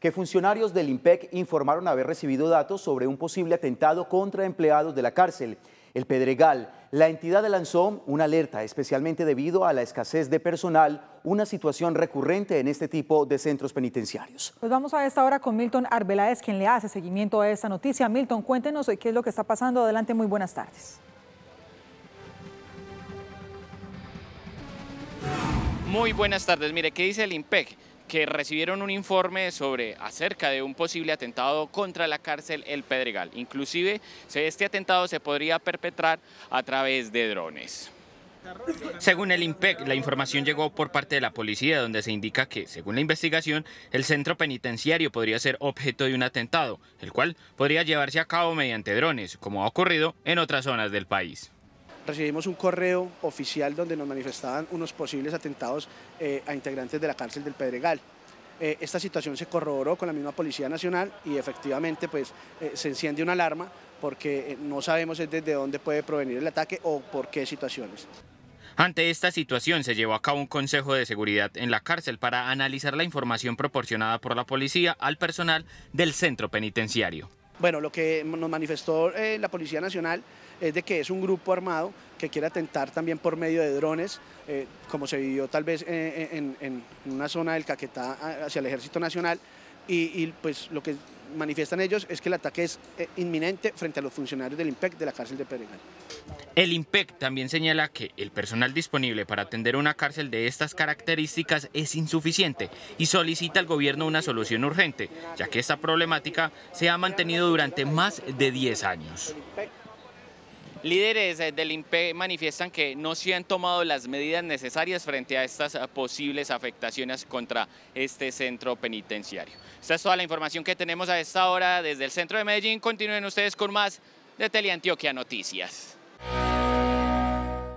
que funcionarios del IMPEC informaron haber recibido datos sobre un posible atentado contra empleados de la cárcel. El Pedregal, la entidad lanzó una alerta, especialmente debido a la escasez de personal, una situación recurrente en este tipo de centros penitenciarios. Pues vamos a esta hora con Milton Arbeláez, quien le hace seguimiento a esta noticia. Milton, cuéntenos qué es lo que está pasando. Adelante, muy buenas tardes. Muy buenas tardes. Mire, ¿qué dice el IMPEC? que recibieron un informe sobre acerca de un posible atentado contra la cárcel El Pedregal. Inclusive este atentado se podría perpetrar a través de drones. Según el IMPEC, la información llegó por parte de la policía, donde se indica que, según la investigación, el centro penitenciario podría ser objeto de un atentado, el cual podría llevarse a cabo mediante drones, como ha ocurrido en otras zonas del país recibimos un correo oficial donde nos manifestaban unos posibles atentados eh, a integrantes de la cárcel del Pedregal. Eh, esta situación se corroboró con la misma Policía Nacional y efectivamente pues, eh, se enciende una alarma porque no sabemos desde dónde puede provenir el ataque o por qué situaciones. Ante esta situación se llevó a cabo un consejo de seguridad en la cárcel para analizar la información proporcionada por la policía al personal del centro penitenciario. Bueno, lo que nos manifestó eh, la Policía Nacional es de que es un grupo armado que quiere atentar también por medio de drones, eh, como se vivió tal vez eh, en, una zona del Caquetá hacia el Ejército Nacional, y pues lo que manifiestan ellos es que el ataque es eh, inminente frente a los funcionarios del IMPEC de la cárcel de Pedregal. El IMPEC también señala que el personal disponible para atender una cárcel de estas características es insuficiente y solicita al gobierno una solución urgente, ya que esta problemática se ha mantenido durante más de 10 años. Líderes eh, del INPE manifiestan que no se han tomado las medidas necesarias frente a estas eh, posibles afectaciones contra este centro penitenciario. Esta es toda la información que tenemos a esta hora desde el centro de Medellín. Continúen ustedes con más de Teleantioquia Noticias.